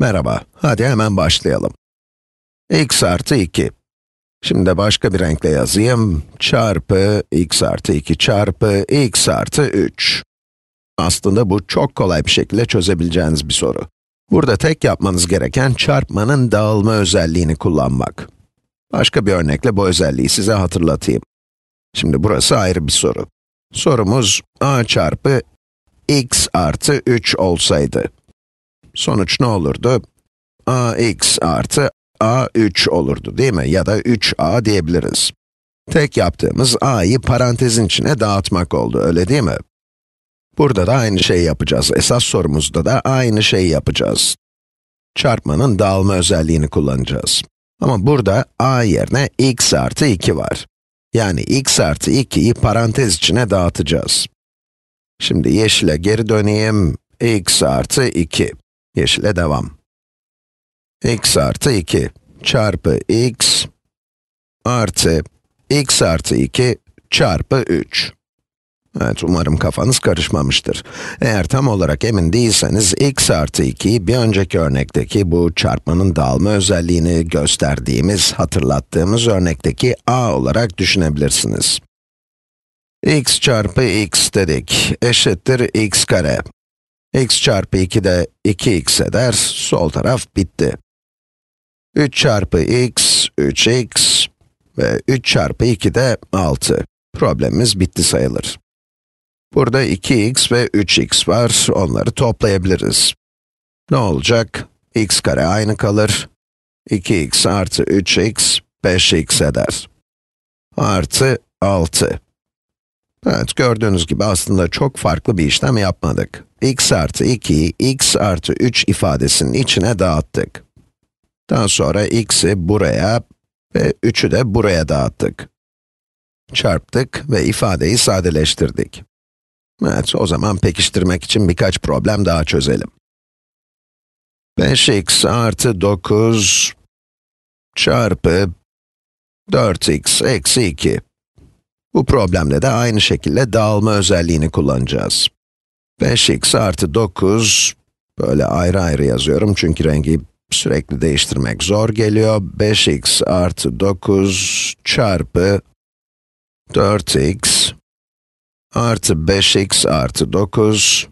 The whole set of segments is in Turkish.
Merhaba, hadi hemen başlayalım. x artı 2. Şimdi başka bir renkle yazayım. Çarpı x artı 2 çarpı x artı 3. Aslında bu çok kolay bir şekilde çözebileceğiniz bir soru. Burada tek yapmanız gereken çarpmanın dağılma özelliğini kullanmak. Başka bir örnekle bu özelliği size hatırlatayım. Şimdi burası ayrı bir soru. Sorumuz a çarpı x artı 3 olsaydı. Sonuç ne olurdu? ax artı a3 olurdu değil mi? Ya da 3a diyebiliriz. Tek yaptığımız a'yı parantezin içine dağıtmak oldu, öyle değil mi? Burada da aynı şeyi yapacağız. Esas sorumuzda da aynı şeyi yapacağız. Çarpmanın dağılma özelliğini kullanacağız. Ama burada a yerine x artı 2 var. Yani x artı 2'yi parantez içine dağıtacağız. Şimdi yeşile geri döneyim. x artı 2. Yeşile devam. x artı 2 çarpı x artı x artı 2 çarpı 3. Evet, umarım kafanız karışmamıştır. Eğer tam olarak emin değilseniz, x artı 2'yi bir önceki örnekteki bu çarpmanın dağılma özelliğini gösterdiğimiz, hatırlattığımız örnekteki a olarak düşünebilirsiniz. x çarpı x dedik, eşittir x kare x çarpı 2 de 2x eder, sol taraf bitti. 3 çarpı x, 3x ve 3 çarpı 2 de 6. Problemimiz bitti sayılır. Burada 2x ve 3x var, onları toplayabiliriz. Ne olacak? x kare aynı kalır. 2x artı 3x, 5x eder. Artı 6. Evet, gördüğünüz gibi aslında çok farklı bir işlem yapmadık x artı 2'yi x artı 3 ifadesinin içine dağıttık. Daha sonra x'i buraya ve 3'ü de buraya dağıttık. Çarptık ve ifadeyi sadeleştirdik. Evet, o zaman pekiştirmek için birkaç problem daha çözelim. 5x artı 9 çarpı 4x eksi 2. Bu problemde de aynı şekilde dağılma özelliğini kullanacağız. 5x artı 9, böyle ayrı ayrı yazıyorum çünkü rengi sürekli değiştirmek zor geliyor. 5x artı 9 çarpı 4x artı 5x artı 9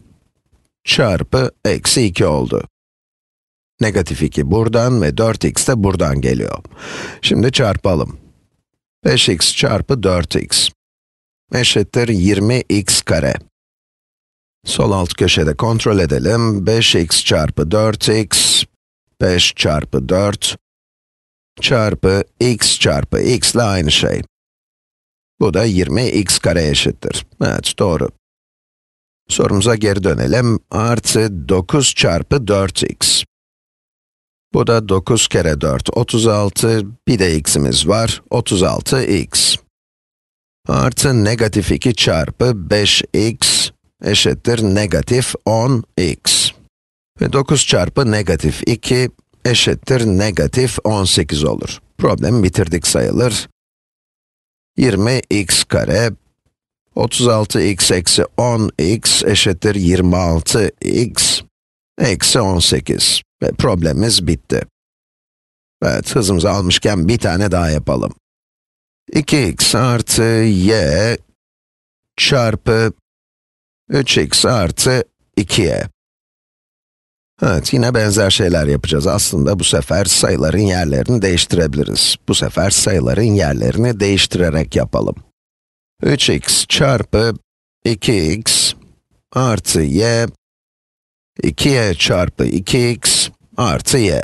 çarpı eksi 2 oldu. Negatif 2 buradan ve 4x de buradan geliyor. Şimdi çarpalım. 5x çarpı 4x eşittir 20x kare. Sol alt köşede kontrol edelim. 5x çarpı 4x, 5 çarpı 4, çarpı x çarpı x ile aynı şey. Bu da 20x kare eşittir. Evet, doğru. Sorumuza geri dönelim. Artı 9 çarpı 4x. Bu da 9 kere 4, 36. Bir de x'imiz var, 36x. Artı negatif 2 çarpı 5x eşittir negatif 10x. Ve 9 çarpı negatif 2 eşittir negatif 18 olur. Problemi bitirdik sayılır. 20x kare 36x eksi 10x eşittir 26x eksi 18. Ve problemimiz bitti. Evet, hızımızı almışken bir tane daha yapalım. 2x artı y çarpı 3x artı 2y. Evet, yine benzer şeyler yapacağız. Aslında bu sefer sayıların yerlerini değiştirebiliriz. Bu sefer sayıların yerlerini değiştirerek yapalım. 3x çarpı 2x artı y, 2y çarpı 2x artı y.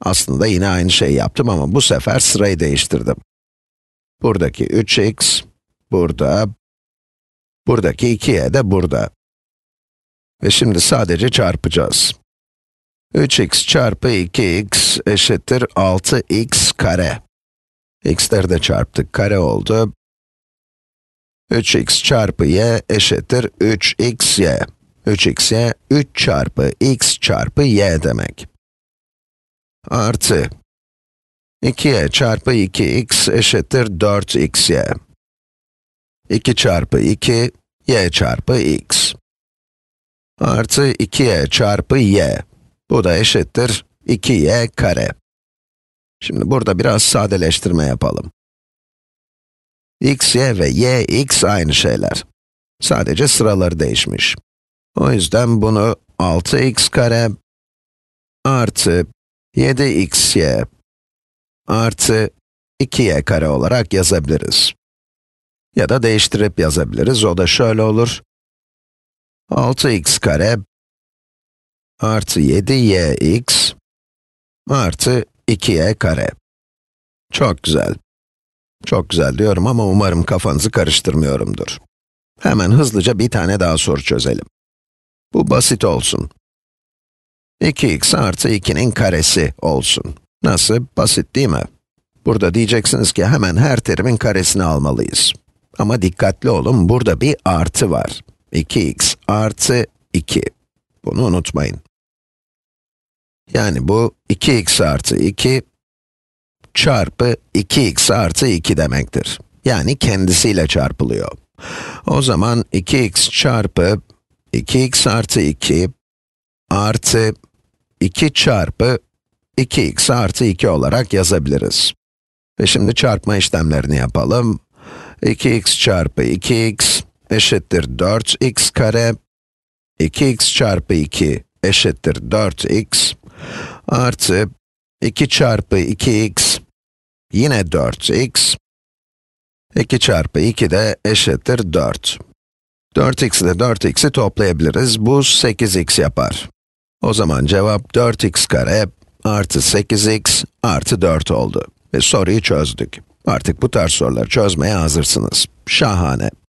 Aslında yine aynı şeyi yaptım ama bu sefer sırayı değiştirdim. Buradaki 3x, burada Buradaki 2y de burada. Ve şimdi sadece çarpacağız. 3x çarpı 2x eşittir 6x kare. x'leri de çarptık, kare oldu. 3x çarpı y eşittir 3xy. 3xy, 3 çarpı x çarpı y demek. Artı 2y çarpı 2x eşittir 4xy. 2 çarpı 2, y çarpı x. Artı 2y çarpı y. Bu da eşittir 2y kare. Şimdi burada biraz sadeleştirme yapalım. x, y ve y, x aynı şeyler. Sadece sıraları değişmiş. O yüzden bunu 6x kare artı 7xy artı 2y kare olarak yazabiliriz. Ya da değiştirip yazabiliriz. O da şöyle olur. 6x kare artı 7yx artı 2y kare. Çok güzel. Çok güzel diyorum ama umarım kafanızı karıştırmıyorumdur. Hemen hızlıca bir tane daha soru çözelim. Bu basit olsun. 2x artı 2'nin karesi olsun. Nasıl? Basit değil mi? Burada diyeceksiniz ki hemen her terimin karesini almalıyız. Ama dikkatli olun, burada bir artı var. 2x artı 2. Bunu unutmayın. Yani bu 2x artı 2 çarpı 2x artı 2 demektir. Yani kendisiyle çarpılıyor. O zaman 2x çarpı 2x artı 2 artı 2 çarpı 2x artı 2 olarak yazabiliriz. Ve şimdi çarpma işlemlerini yapalım. 2x çarpı 2x eşittir 4x kare. 2x çarpı 2 eşittir 4x artı 2 çarpı 2x yine 4x. 2 çarpı 2 de eşittir 4. 4x ile 4x'i toplayabiliriz. Bu 8x yapar. O zaman cevap 4x kare artı 8x artı 4 oldu. Ve soruyu çözdük. Artık bu tarz soruları çözmeye hazırsınız. Şahane.